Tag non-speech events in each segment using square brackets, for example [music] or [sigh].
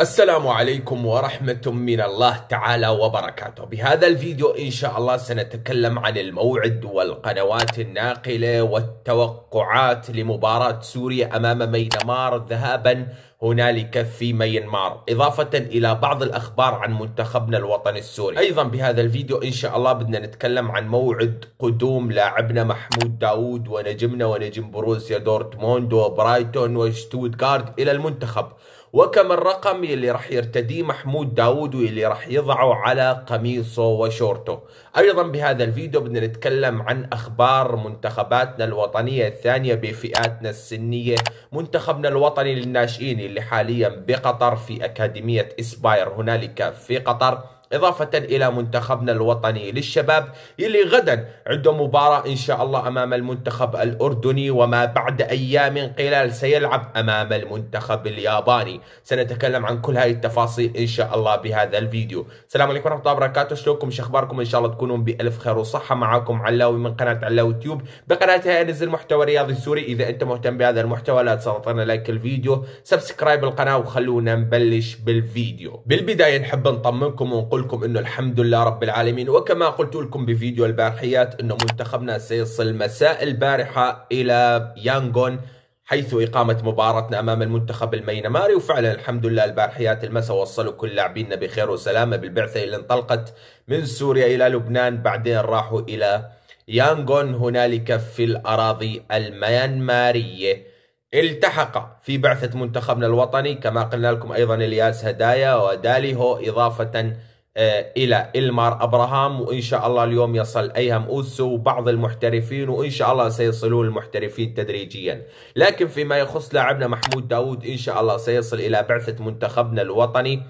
السلام عليكم ورحمة من الله تعالى وبركاته بهذا الفيديو إن شاء الله سنتكلم عن الموعد والقنوات الناقلة والتوقعات لمباراة سوريا أمام ميدمار ذهابا هنالك في ميانمار إضافة إلى بعض الأخبار عن منتخبنا الوطني السوري أيضا بهذا الفيديو إن شاء الله بدنا نتكلم عن موعد قدوم لاعبنا محمود داود ونجمنا ونجم بروسيا دورتموند وبرايتون وشتوتغارد إلى المنتخب وكم الرقم اللي راح يرتديه محمود داود واللي راح يضعه على قميصه وشورته أيضا بهذا الفيديو بدنا نتكلم عن أخبار منتخباتنا الوطنية الثانية بفئاتنا السنية منتخبنا الوطني للناشئين اللي حاليا بقطر في أكاديمية إسباير هنالك في قطر إضافة إلى منتخبنا الوطني للشباب اللي غدا عنده مباراة إن شاء الله أمام المنتخب الأردني وما بعد أيام قلال سيلعب أمام المنتخب الياباني سنتكلم عن كل هذه التفاصيل إن شاء الله بهذا الفيديو السلام عليكم ورحمة الله وبركاته شلونكم شخباركم إن شاء الله تكونون بألف خير وصحة معكم علاوي من قناة علاوي تيوب بقناتها أنزل محتوى رياضي سوري إذا أنت مهتم بهذا المحتوى لا تسلطنا لايك الفيديو سبسكرايب القناة وخلونا نبلش بالفيديو بالبداية نحب نطمنكم ونقول لكم أنه الحمد لله رب العالمين وكما قلت لكم بفيديو البارحيات أنه منتخبنا سيصل مساء البارحة إلى يانغون حيث إقامة مباراتنا أمام المنتخب المينماري وفعلا الحمد لله البارحيات المساء وصلوا كل لاعبينا بخير وسلامة بالبعثة اللي انطلقت من سوريا إلى لبنان بعدين راحوا إلى يانغون هنالك في الأراضي الميانمارية التحق في بعثة منتخبنا الوطني كما قلنا لكم أيضا الياس هدايا وداليهو إضافة آه، الى المار ابراهام وان شاء الله اليوم يصل ايهم اوسو وبعض المحترفين وان شاء الله سيصلون المحترفين تدريجيا لكن فيما يخص لاعبنا محمود داوود ان شاء الله سيصل الى بعثه منتخبنا الوطني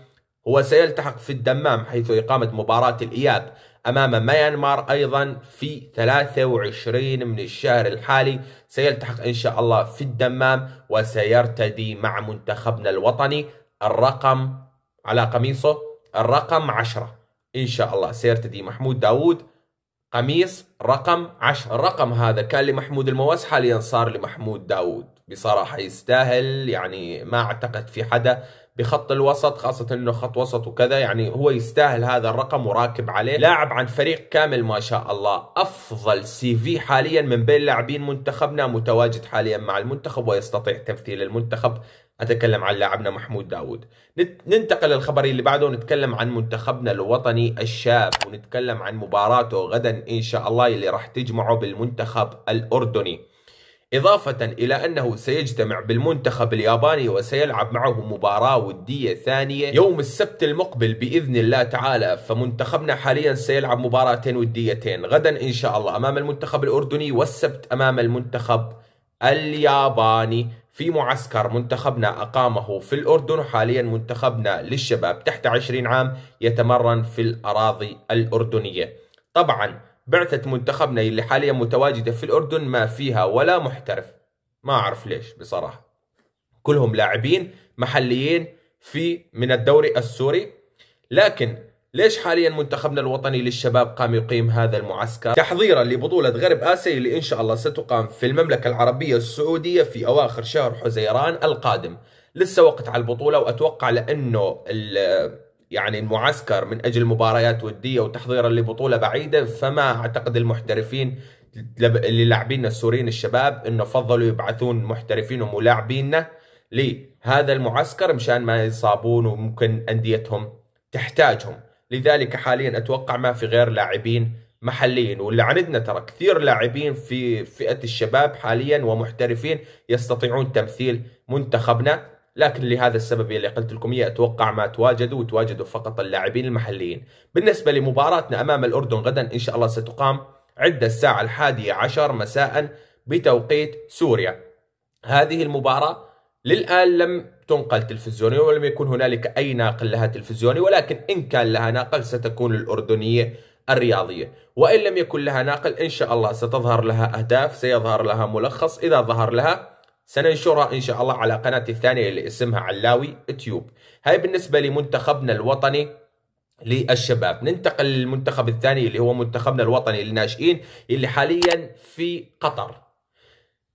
هو سيلتحق في الدمام حيث اقامه مباراه الاياب امام ميانمار ايضا في 23 من الشهر الحالي سيلتحق ان شاء الله في الدمام وسيرتدي مع منتخبنا الوطني الرقم على قميصه الرقم عشرة إن شاء الله سيرتدي دي محمود داوود قميص رقم عشرة الرقم هذا كان لمحمود المواس حاليا صار لمحمود داوود بصراحة يستاهل يعني ما أعتقد في حدا بخط الوسط خاصة انه خط وسط وكذا يعني هو يستاهل هذا الرقم وراكب عليه لاعب عن فريق كامل ما شاء الله افضل سي في حاليا من بين لاعبين منتخبنا متواجد حاليا مع المنتخب ويستطيع تمثيل المنتخب أتكلم عن لاعبنا محمود داود ننتقل للخبر اللي بعده ونتكلم عن منتخبنا الوطني الشاب ونتكلم عن مباراته غدا إن شاء الله اللي راح تجمعه بالمنتخب الأردني إضافة إلى أنه سيجتمع بالمنتخب الياباني وسيلعب معه مباراة ودية ثانية يوم السبت المقبل بإذن الله تعالى فمنتخبنا حاليا سيلعب مباراتين وديتين غدا إن شاء الله أمام المنتخب الأردني والسبت أمام المنتخب الياباني في معسكر منتخبنا أقامه في الأردن وحاليا منتخبنا للشباب تحت 20 عام يتمرن في الأراضي الأردنية طبعا بعثة منتخبنا اللي حاليا متواجدة في الأردن ما فيها ولا محترف ما أعرف ليش بصراحة كلهم لاعبين محليين في من الدوري السوري لكن ليش حاليا منتخبنا الوطني للشباب قام يقيم هذا المعسكر تحضيرا لبطولة غرب آسيا اللي إن شاء الله ستقام في المملكة العربية السعودية في أواخر شهر حزيران القادم لسه وقت على البطولة وأتوقع لأنه يعني المعسكر من أجل مباريات ودية وتحضيرا لبطولة بعيدة فما أعتقد المحترفين اللي لاعبين السوريين الشباب انه فضلوا يبعثون محترفينهم ولاعبيننا لهذا المعسكر مشان ما يصابون وممكن انديتهم تحتاجهم لذلك حاليا اتوقع ما في غير لاعبين محليين واللي عندنا ترى كثير لاعبين في فئه الشباب حاليا ومحترفين يستطيعون تمثيل منتخبنا لكن لهذا السبب اللي قلت لكم اياه اتوقع ما تواجدوا وتواجدوا فقط اللاعبين المحليين. بالنسبه لمباراتنا امام الاردن غدا ان شاء الله ستقام عند الساعه الحادية عشر مساء بتوقيت سوريا. هذه المباراه للآن لم تنقل تلفزيونيا ولم يكن هنالك أي ناقل لها تلفزيوني ولكن إن كان لها ناقل ستكون الأردنية الرياضية وإن لم يكن لها ناقل إن شاء الله ستظهر لها أهداف سيظهر لها ملخص إذا ظهر لها سننشرها إن شاء الله على قناتي الثانية اللي اسمها علاوي تيوب هاي بالنسبة لمنتخبنا الوطني للشباب ننتقل للمنتخب الثاني اللي هو منتخبنا الوطني للناشئين اللي حاليا في قطر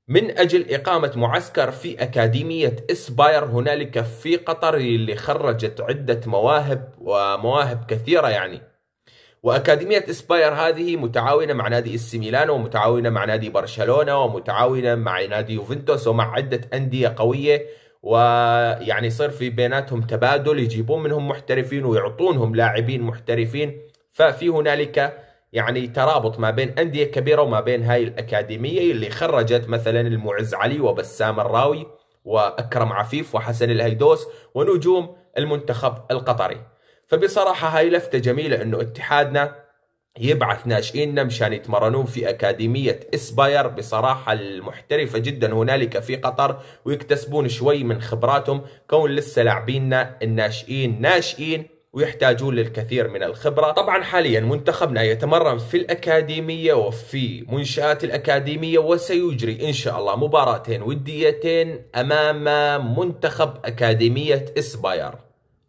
من أجل إقامة معسكر في أكاديمية إسباير هنالك في قطر اللي خرجت عدة مواهب ومواهب كثيرة يعني وأكاديمية إسباير هذه متعاونة مع نادي إس ميلانو ومتعاونة مع نادي برشلونة ومتعاونة مع نادي يوفنتوس ومع عدة أندية قوية ويعني يصير في بيناتهم تبادل يجيبون منهم محترفين ويعطونهم لاعبين محترفين ففي هنالك يعني ترابط ما بين أندية كبيرة وما بين هاي الأكاديمية اللي خرجت مثلا المعز علي وبسام الراوي وأكرم عفيف وحسن الهيدوس ونجوم المنتخب القطري فبصراحة هاي لفتة جميلة أنه اتحادنا يبعث ناشئيننا مشان يتمرنون في أكاديمية إسباير بصراحة المحترفة جدا هنالك في قطر ويكتسبون شوي من خبراتهم كون لسه لاعبيننا الناشئين ناشئين ويحتاجون للكثير من الخبرة طبعا حاليا منتخبنا يتمرن في الأكاديمية وفي منشآت الأكاديمية وسيجري إن شاء الله مباراتين وديتين أمام منتخب أكاديمية إسباير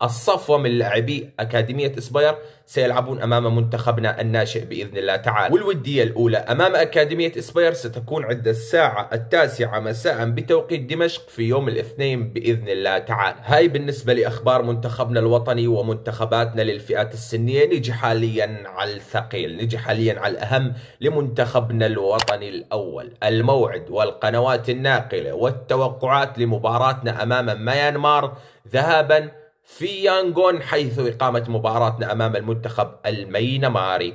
الصفوة من لاعبي أكاديمية إسباير سيلعبون أمام منتخبنا الناشئ بإذن الله تعالى والودية الأولى أمام أكاديمية إسباير ستكون عند الساعة التاسعة مساء بتوقيت دمشق في يوم الاثنين بإذن الله تعالى هاي بالنسبة لأخبار منتخبنا الوطني ومنتخباتنا للفئات السنية نجي حاليا على الثقيل نجي حاليا على الأهم لمنتخبنا الوطني الأول الموعد والقنوات الناقلة والتوقعات لمباراتنا أمام ميانمار ذهابا في يانغون حيث إقامة مباراتنا أمام المنتخب المينماري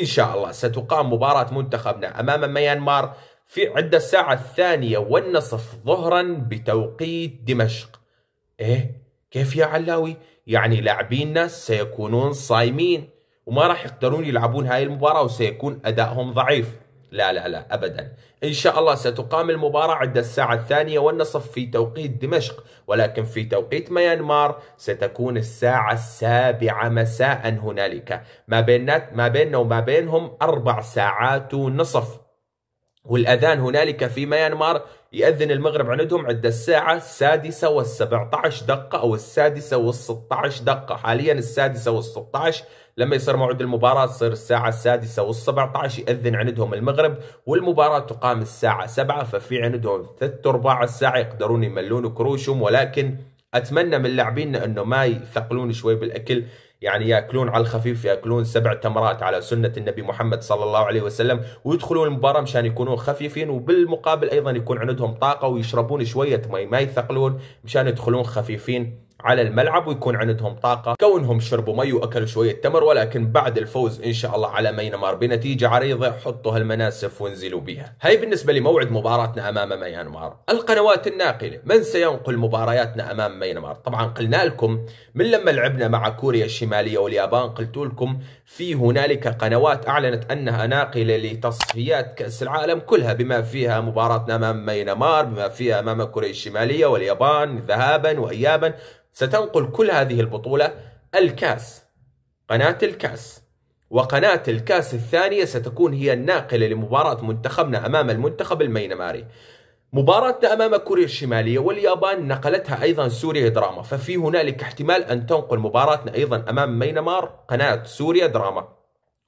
إن شاء الله ستقام مباراة منتخبنا أمام ميانمار في عدة الساعة الثانية والنصف ظهرا بتوقيت دمشق إيه كيف يا علاوي يعني لاعبيننا سيكونون صايمين وما راح يقدرون يلعبون هاي المباراة وسيكون أدائهم ضعيف لا لا لا أبدا إن شاء الله ستقام المباراة عند الساعة الثانية والنصف في توقيت دمشق ولكن في توقيت ميانمار ستكون الساعة السابعة مساء هنالك ما بيننا ما بيننا وما بينهم أربع ساعات ونصف والأذان هنالك في ميانمار يأذن المغرب عندهم عند الساعة السادسة والسبعة دقة أو السادسة والستة دقة حاليا السادسة والستة لما يصير موعد المباراة تصير الساعة السادسة والسبعة يأذن عندهم المغرب والمباراة تقام الساعة سبعة ففي عندهم ثلاث أرباع الساعة يقدرون يملون كروشهم ولكن أتمنى من لاعبينا أنه ما يثقلون شوي بالأكل يعني ياكلون على الخفيف ياكلون سبع تمرات على سنه النبي محمد صلى الله عليه وسلم ويدخلون المباراه مشان يكونون خفيفين وبالمقابل ايضا يكون عندهم طاقه ويشربون شويه مي ما يثقلون مشان يدخلون خفيفين على الملعب ويكون عندهم طاقة كونهم شربوا مي وأكلوا شوية تمر ولكن بعد الفوز إن شاء الله على ميانمار بنتيجة عريضة حطوا هالمناسف وانزلوا بها هاي بالنسبة لموعد مباراتنا أمام ميانمار القنوات الناقلة من سينقل مبارياتنا أمام ميانمار طبعا قلنا لكم من لما لعبنا مع كوريا الشمالية واليابان قلت لكم في هنالك قنوات أعلنت أنها ناقلة لتصفيات كأس العالم كلها بما فيها مباراتنا أمام ميانمار بما فيها أمام كوريا الشمالية واليابان ذهابا وإيابا ستنقل كل هذه البطولة الكاس قناة الكاس وقناة الكاس الثانية ستكون هي الناقلة لمباراة منتخبنا أمام المنتخب المينماري مباراتنا أمام كوريا الشمالية واليابان نقلتها أيضا سوريا دراما ففي هنالك احتمال أن تنقل مباراتنا أيضا أمام مينمار قناة سوريا دراما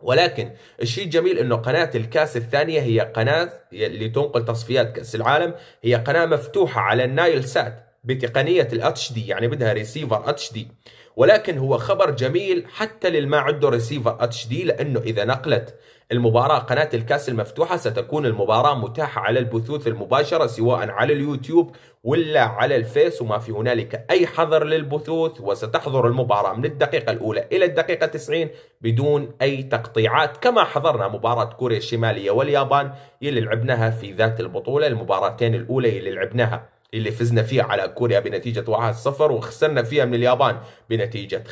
ولكن الشيء الجميل انه قناه الكاس الثانيه هي قناه اللي تنقل تصفيات كاس العالم هي قناه مفتوحه على النايل سات بتقنيه الاتش دي يعني بدها ريسيفر اتش دي ولكن هو خبر جميل حتى للي ما عنده ريسيفر اتش دي لانه اذا نقلت المباراه قناه الكاس المفتوحه ستكون المباراه متاحه على البثوث المباشره سواء على اليوتيوب ولا على الفيس وما في هنالك اي حظر للبثوث وستحضر المباراه من الدقيقه الاولى الى الدقيقه 90 بدون اي تقطيعات كما حضرنا مباراه كوريا الشماليه واليابان اللي لعبناها في ذات البطوله المباراتين الاولى اللي لعبناها اللي فزنا فيها على كوريا بنتيجة 1-0 وخسرنا فيها من اليابان بنتيجة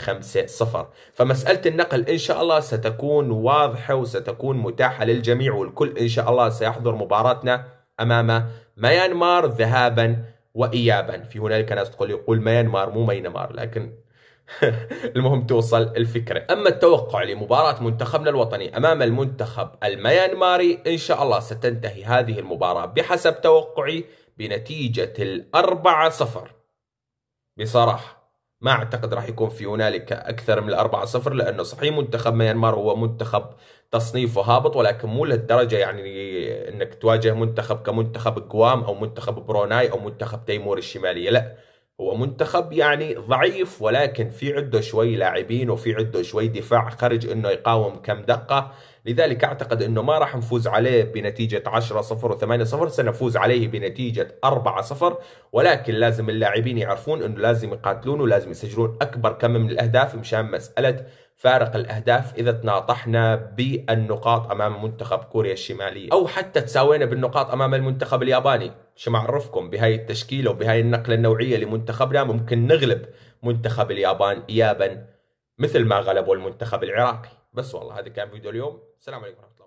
5-0 فمسألة النقل إن شاء الله ستكون واضحة وستكون متاحة للجميع والكل إن شاء الله سيحضر مباراتنا أمام ميانمار ذهابا وإيابا في هنالك ناس تقول يقول ميانمار مو ميانمار لكن [laughs] المهم توصل الفكرة أما التوقع لمباراة منتخبنا الوطني أمام المنتخب الميانماري إن شاء الله ستنتهي هذه المباراة بحسب توقعي بنتيجة الأربعة صفر بصراحة ما أعتقد راح يكون في هنالك أكثر من الأربعة صفر لأنه صحيح منتخب ميانمار هو منتخب تصنيفه هابط ولكن مو للدرجة يعني أنك تواجه منتخب كمنتخب جوام أو منتخب بروناي أو منتخب تيمور الشمالية لا هو منتخب يعني ضعيف ولكن في عنده شوي لاعبين وفي عنده شوي دفاع خرج انه يقاوم كم دقه لذلك أعتقد أنه ما راح نفوز عليه بنتيجة 10 0 و8 0 سنفوز عليه بنتيجة 4 0 ولكن لازم اللاعبين يعرفون أنه لازم يقاتلون ولازم يسجلون أكبر كم من الأهداف مشان مسألة فارق الاهداف اذا تناطحنا بالنقاط امام منتخب كوريا الشماليه او حتى تساوينا بالنقاط امام المنتخب الياباني شو معرفكم بهاي التشكيله وبهاي النقله النوعيه لمنتخبنا ممكن نغلب منتخب اليابان ايابا مثل ما غلبوا المنتخب العراقي بس والله هذا كان فيديو اليوم السلام عليكم ورحمه الله